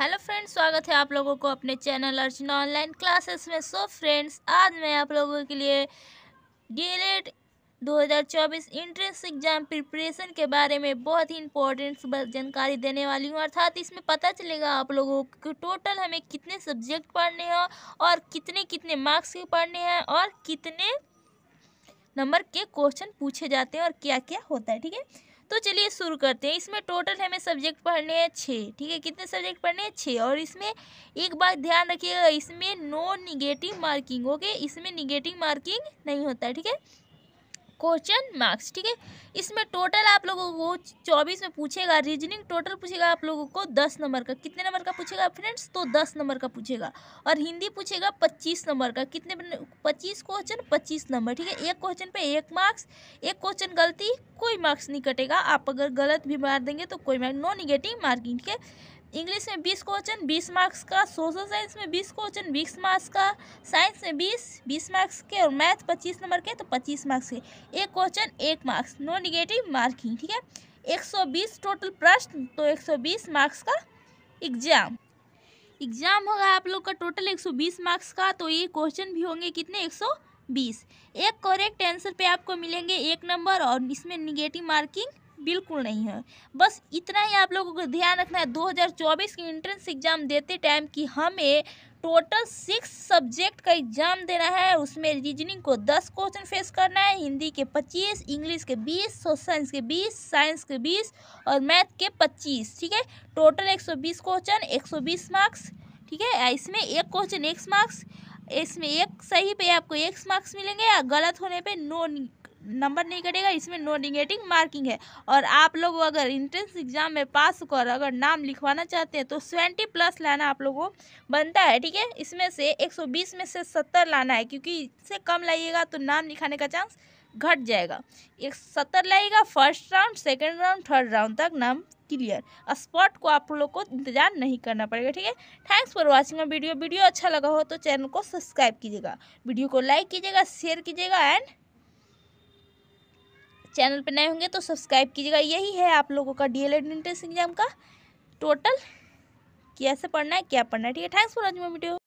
hello friends स्वागत है आप लोगों को अपने चैनल अर्चना ऑनलाइन क्लासेस में सो so फ्रेंड्स आज मैं आप लोगों के लिए डीएलएड 2024 इंट्रेंस एग्ज़ाम प्रिपरेशन के बारे में बहुत ही इंपॉर्टेंट जानकारी देने वाली हूँ अर्थात इसमें पता चलेगा आप लोगों को टोटल हमें कितने सब्जेक्ट पढ़ने हैं और कितने कितने मार्क्स के पढ़ने हैं और कितने नंबर के क्वेश्चन पूछे जाते हैं और क्या क्या होता है ठीक है तो चलिए शुरू करते हैं इसमें टोटल हमें सब्जेक्ट पढ़ने हैं छः ठीक है कितने सब्जेक्ट पढ़ने हैं छः और इसमें एक बात ध्यान रखिएगा इसमें नो निगेटिव मार्किंग ओके इसमें निगेटिव मार्किंग नहीं होता है ठीक है क्वेश्चन मार्क्स ठीक है इसमें टोटल आप लोगों को चौबीस में पूछेगा रीजनिंग टोटल पूछेगा आप लोगों को दस नंबर का कितने नंबर का पूछेगा फ्रेंड्स तो दस नंबर का पूछेगा और हिंदी पूछेगा पच्चीस नंबर का कितने पच्चीस क्वेश्चन पच्चीस नंबर ठीक है एक क्वेश्चन पे एक मार्क्स एक क्वेश्चन गलती कोई मार्क्स नहीं कटेगा आप अगर गलत भी मार देंगे तो कोई मार्क नो निगेटिव मार्किंग ठीक है इंग्लिश में बीस क्वेश्चन बीस मार्क्स का सोशल साइंस में बीस क्वेश्चन बीस मार्क्स का साइंस में बीस बीस मार्क्स के और मैथ पच्चीस नंबर के तो पच्चीस मार्क्स के एक क्वेश्चन एक मार्क्स नो निगेटिव मार्किंग ठीक है एक सौ बीस टोटल प्रश्न तो एक सौ बीस मार्क्स का एग्जाम एग्जाम होगा आप लोग का टोटल एक सौ बीस मार्क्स का तो ये क्वेश्चन भी होंगे कितने एक सौ बीस एक करेक्ट आंसर पे आपको मिलेंगे एक नंबर और इसमें निगेटिव मार्किंग बिल्कुल नहीं है बस इतना ही आप लोगों को ध्यान रखना है 2024 की इंट्रेंस एग्ज़ाम देते टाइम कि हमें टोटल सिक्स सब्जेक्ट का एग्ज़ाम देना है उसमें रीजनिंग को दस क्वेश्चन फेस करना है हिंदी के पच्चीस इंग्लिश के बीस सोशल साइंस के बीस साइंस के बीस और मैथ के पच्चीस ठीक है टोटल एक सौ बीस क्वेश्चन एक सौ बीस मार्क्स ठीक है इसमें एक क्वेश्चन एक मार्क्स इसमें एक सही पे आपको एक मार्क्स मिलेंगे या गलत होने पे नो नंबर नहीं कटेगा इसमें नो निगेटिव मार्किंग है और आप लोग अगर इंट्रेंस एग्जाम में पास कर अगर नाम लिखवाना चाहते हैं तो सेवेंटी प्लस लाना आप लोगों को बनता है ठीक है इसमें से एक सौ बीस में से सत्तर लाना है क्योंकि इससे कम लाइएगा तो नाम लिखाने का चांस घट जाएगा एक सत्तर लाइएगा first round second round third round तक नाम क्लियर स्पॉट को आप लोग को इंतजार नहीं करना पड़ेगा ठीक है thanks for watching my video video अच्छा लगा हो तो चैनल को सब्सक्राइब कीजिएगा वीडियो को लाइक कीजिएगा शेयर कीजिएगा एंड चैनल पर नए होंगे तो सब्सक्राइब कीजिएगा यही है आप लोगों का डी एल एड एग्जाम का टोटल कैसे पढ़ना है क्या पढ़ना है ठीक है थैंक्स फॉर वॉचिंग वीडियो